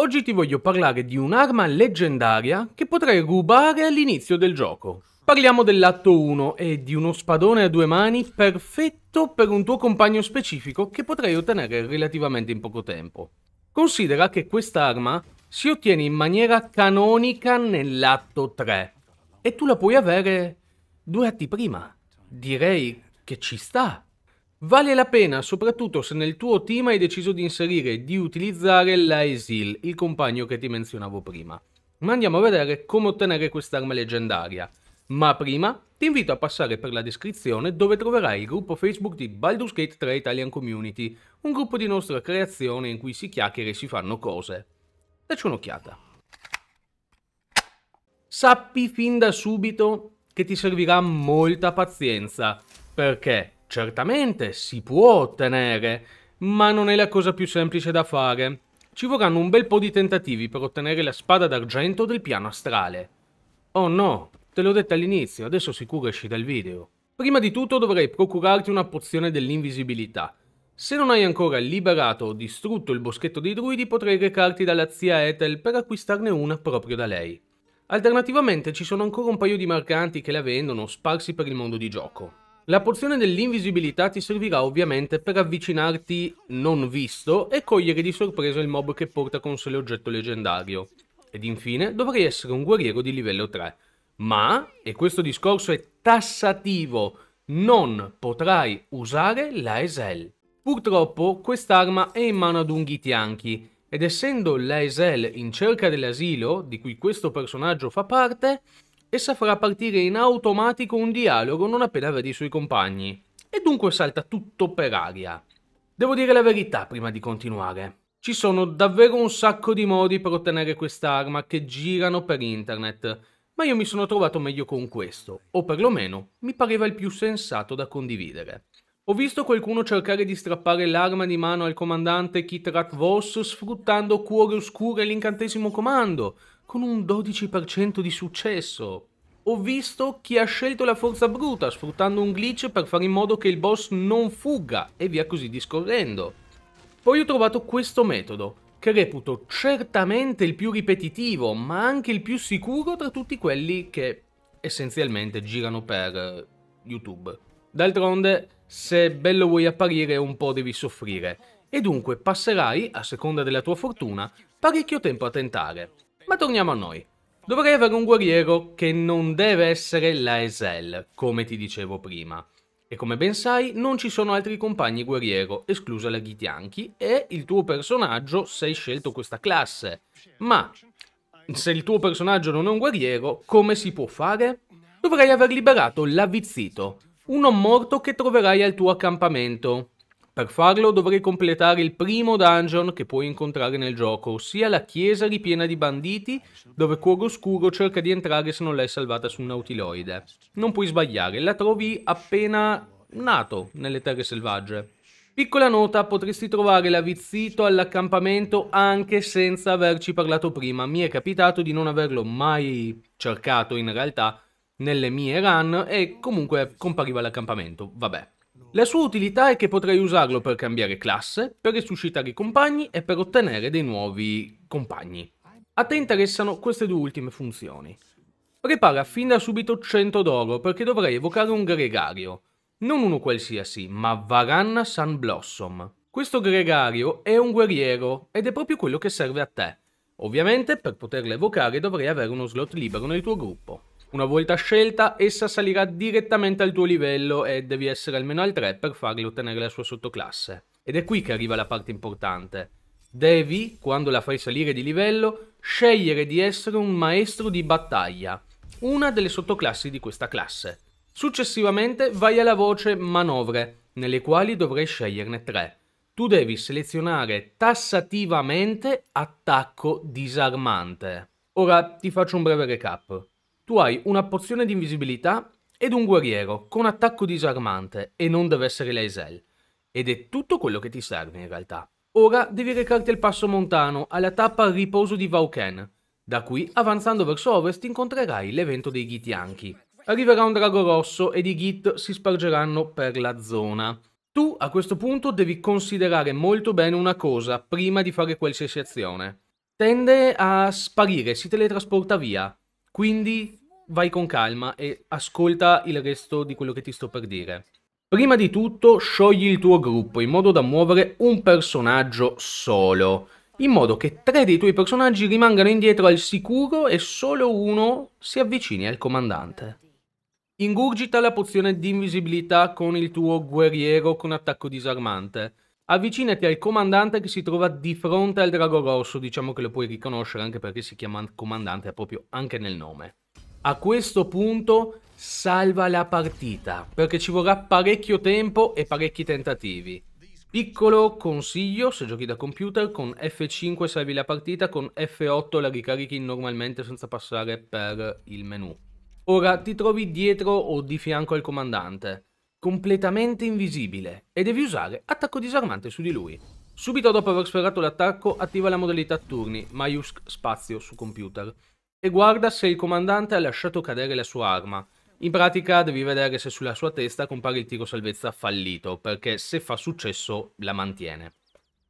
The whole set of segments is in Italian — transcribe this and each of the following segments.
Oggi ti voglio parlare di un'arma leggendaria che potrai rubare all'inizio del gioco. Parliamo dell'atto 1 e di uno spadone a due mani perfetto per un tuo compagno specifico che potrai ottenere relativamente in poco tempo. Considera che quest'arma si ottiene in maniera canonica nell'atto 3 e tu la puoi avere due atti prima. Direi che ci sta. Vale la pena soprattutto se nel tuo team hai deciso di inserire e di utilizzare la il compagno che ti menzionavo prima. Ma andiamo a vedere come ottenere quest'arma leggendaria. Ma prima ti invito a passare per la descrizione dove troverai il gruppo Facebook di Baldur's Gate 3 Italian Community, un gruppo di nostra creazione in cui si chiacchiera e si fanno cose. Dacci un'occhiata. Sappi fin da subito che ti servirà molta pazienza, perché Certamente si può ottenere, ma non è la cosa più semplice da fare. Ci vorranno un bel po' di tentativi per ottenere la spada d'argento del piano astrale. Oh no, te l'ho detta all'inizio, adesso sicuro esci dal video. Prima di tutto dovrei procurarti una pozione dell'invisibilità. Se non hai ancora liberato o distrutto il boschetto dei druidi potrei recarti dalla zia Ethel per acquistarne una proprio da lei. Alternativamente ci sono ancora un paio di mercanti che la vendono sparsi per il mondo di gioco. La porzione dell'invisibilità ti servirà ovviamente per avvicinarti non visto e cogliere di sorpresa il mob che porta con sé l'oggetto leggendario. Ed infine dovrai essere un guerriero di livello 3. Ma, e questo discorso è tassativo, non potrai usare la Esel. Purtroppo quest'arma è in mano ad un Ghitianchi ed essendo la Esel in cerca dell'asilo, di cui questo personaggio fa parte, Essa farà partire in automatico un dialogo non appena vedi i suoi compagni, e dunque salta tutto per aria. Devo dire la verità prima di continuare. Ci sono davvero un sacco di modi per ottenere quest'arma che girano per internet, ma io mi sono trovato meglio con questo, o perlomeno mi pareva il più sensato da condividere. Ho visto qualcuno cercare di strappare l'arma di mano al comandante Kitrat Voss sfruttando Cuore Oscuro e l'incantesimo comando, con un 12% di successo. Ho visto chi ha scelto la forza bruta sfruttando un glitch per fare in modo che il boss non fugga e via così discorrendo. Poi ho trovato questo metodo, che reputo certamente il più ripetitivo, ma anche il più sicuro tra tutti quelli che essenzialmente girano per YouTube. D'altronde, se bello vuoi apparire un po' devi soffrire, e dunque passerai, a seconda della tua fortuna, parecchio tempo a tentare. Ma torniamo a noi. Dovrei avere un guerriero che non deve essere la Esel, come ti dicevo prima. E come ben sai, non ci sono altri compagni guerriero, esclusa la Ghitianchi, e il tuo personaggio se hai scelto questa classe. Ma, se il tuo personaggio non è un guerriero, come si può fare? Dovrei aver liberato l'avvizzito, uno morto che troverai al tuo accampamento. Per farlo dovrei completare il primo dungeon che puoi incontrare nel gioco, ossia la chiesa ripiena di banditi dove Cuoco Oscuro cerca di entrare se non l'hai salvata su un nautiloide. Non puoi sbagliare, la trovi appena nato nelle terre selvagge. Piccola nota, potresti trovare l'avvizzito all'accampamento anche senza averci parlato prima. Mi è capitato di non averlo mai cercato in realtà nelle mie run e comunque compariva l'accampamento, Vabbè. La sua utilità è che potrai usarlo per cambiare classe, per resuscitare i compagni e per ottenere dei nuovi compagni. A te interessano queste due ultime funzioni. Prepara fin da subito 100 d'oro perché dovrai evocare un gregario. Non uno qualsiasi, ma Varanna Sunblossom. Questo gregario è un guerriero ed è proprio quello che serve a te. Ovviamente per poterlo evocare dovrai avere uno slot libero nel tuo gruppo. Una volta scelta, essa salirà direttamente al tuo livello e devi essere almeno al 3 per farle ottenere la sua sottoclasse. Ed è qui che arriva la parte importante. Devi, quando la fai salire di livello, scegliere di essere un maestro di battaglia, una delle sottoclassi di questa classe. Successivamente vai alla voce manovre, nelle quali dovrai sceglierne tre. Tu devi selezionare tassativamente attacco disarmante. Ora ti faccio un breve recap tu hai una pozione di invisibilità ed un guerriero con attacco disarmante e non deve essere l'Aisel. Ed è tutto quello che ti serve in realtà. Ora devi recarti al passo montano, alla tappa al riposo di Vauken. Da qui, avanzando verso ovest, incontrerai l'evento dei Ghitianchi. Arriverà un drago rosso ed i Ghit si spargeranno per la zona. Tu a questo punto devi considerare molto bene una cosa prima di fare qualsiasi azione. Tende a sparire, si teletrasporta via, quindi vai con calma e ascolta il resto di quello che ti sto per dire. Prima di tutto sciogli il tuo gruppo in modo da muovere un personaggio solo, in modo che tre dei tuoi personaggi rimangano indietro al sicuro e solo uno si avvicini al comandante. Ingurgita la pozione di invisibilità con il tuo guerriero con attacco disarmante avvicinati al comandante che si trova di fronte al drago rosso, diciamo che lo puoi riconoscere anche perché si chiama comandante proprio anche nel nome. A questo punto salva la partita, perché ci vorrà parecchio tempo e parecchi tentativi. Piccolo consiglio, se giochi da computer, con F5 salvi la partita, con F8 la ricarichi normalmente senza passare per il menu. Ora ti trovi dietro o di fianco al comandante completamente invisibile e devi usare attacco disarmante su di lui. Subito dopo aver sferrato l'attacco attiva la modalità turni, maiusc spazio su computer, e guarda se il comandante ha lasciato cadere la sua arma. In pratica devi vedere se sulla sua testa compare il tiro salvezza fallito, perché se fa successo la mantiene.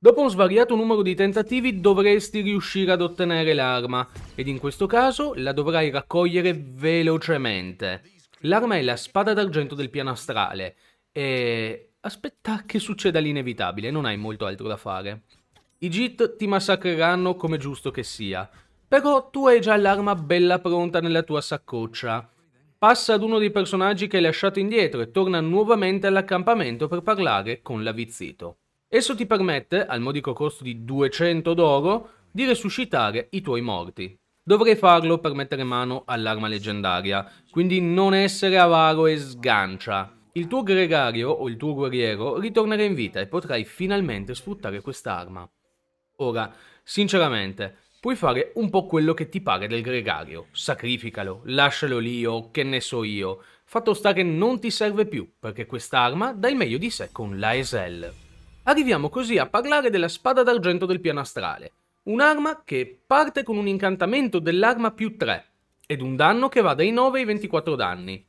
Dopo un svariato numero di tentativi dovresti riuscire ad ottenere l'arma, ed in questo caso la dovrai raccogliere velocemente. L'arma è la spada d'argento del piano astrale e aspetta che succeda l'inevitabile, non hai molto altro da fare. I Jit ti massacreranno come giusto che sia, però tu hai già l'arma bella pronta nella tua saccoccia. Passa ad uno dei personaggi che hai lasciato indietro e torna nuovamente all'accampamento per parlare con l'avvizzito. Esso ti permette, al modico costo di 200 d'oro, di resuscitare i tuoi morti. Dovrei farlo per mettere mano all'arma leggendaria, quindi non essere avaro e sgancia. Il tuo gregario o il tuo guerriero ritornerà in vita e potrai finalmente sfruttare quest'arma. Ora, sinceramente, puoi fare un po' quello che ti pare del gregario. Sacrificalo, lascialo lì o che ne so io. Fatto sta che non ti serve più, perché quest'arma dà il meglio di sé con la Esel. Arriviamo così a parlare della spada d'argento del piano astrale. Un'arma che parte con un incantamento dell'arma più 3 ed un danno che va dai 9 ai 24 danni.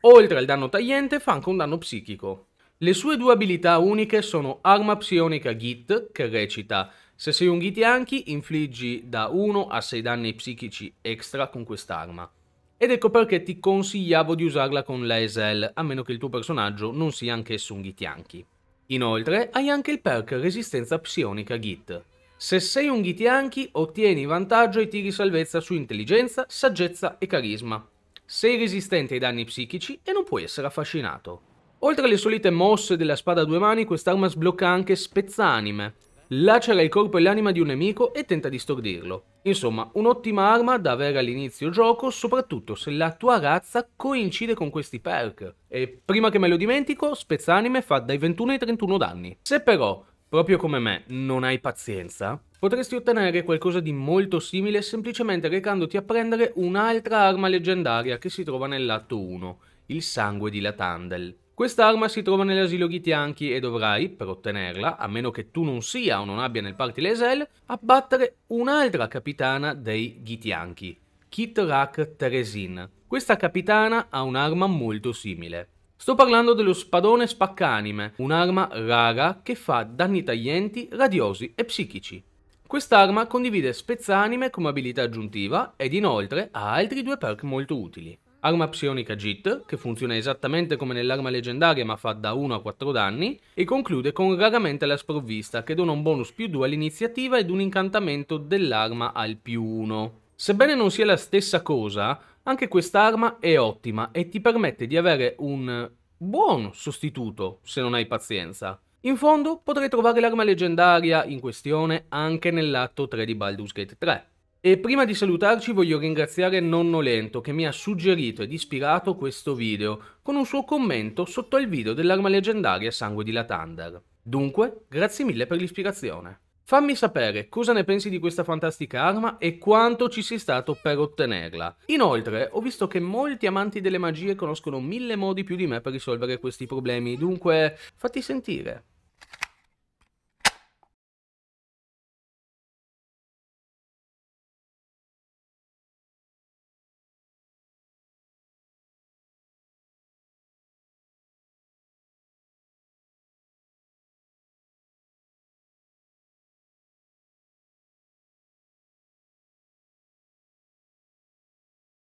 Oltre al danno tagliente fa anche un danno psichico. Le sue due abilità uniche sono Arma Psionica Git, che recita se sei un Gitianchi infliggi da 1 a 6 danni psichici extra con quest'arma. Ed ecco perché ti consigliavo di usarla con l'Aesel, a meno che il tuo personaggio non sia anch'esso un Gitianchi. Inoltre hai anche il perk Resistenza Psionica Git, se sei un Ghitianchi, ottieni vantaggio ai tiri salvezza su intelligenza, saggezza e carisma. Sei resistente ai danni psichici e non puoi essere affascinato. Oltre alle solite mosse della spada a due mani, quest'arma sblocca anche spezzanime. Lacera il corpo e l'anima di un nemico e tenta di stordirlo. Insomma, un'ottima arma da avere all'inizio gioco, soprattutto se la tua razza coincide con questi perk. E prima che me lo dimentico, spezzanime fa dai 21 ai 31 danni. Se però proprio come me, non hai pazienza, potresti ottenere qualcosa di molto simile semplicemente recandoti a prendere un'altra arma leggendaria che si trova nell'atto 1, il sangue di Latandel. Quest'arma si trova nell'asilo Gitianchi e dovrai, per ottenerla, a meno che tu non sia o non abbia nel party l'Esel, abbattere un'altra capitana dei Gitianchi, Kitrak Teresin. Questa capitana ha un'arma molto simile. Sto parlando dello spadone spaccanime, un'arma rara che fa danni taglienti, radiosi e psichici. Quest'arma condivide spezzanime come abilità aggiuntiva ed inoltre ha altri due perk molto utili. Arma psionica JIT, che funziona esattamente come nell'arma leggendaria ma fa da 1 a 4 danni, e conclude con raramente la sprovvista, che dona un bonus più 2 all'iniziativa ed un incantamento dell'arma al più 1. Sebbene non sia la stessa cosa, anche quest'arma è ottima e ti permette di avere un buon sostituto se non hai pazienza. In fondo potrai trovare l'arma leggendaria in questione anche nell'atto 3 di Baldur's Gate 3. E prima di salutarci voglio ringraziare Nonno Lento che mi ha suggerito ed ispirato questo video con un suo commento sotto al video dell'arma leggendaria Sangue di Latander. Dunque, grazie mille per l'ispirazione. Fammi sapere cosa ne pensi di questa fantastica arma e quanto ci sei stato per ottenerla. Inoltre, ho visto che molti amanti delle magie conoscono mille modi più di me per risolvere questi problemi, dunque fatti sentire.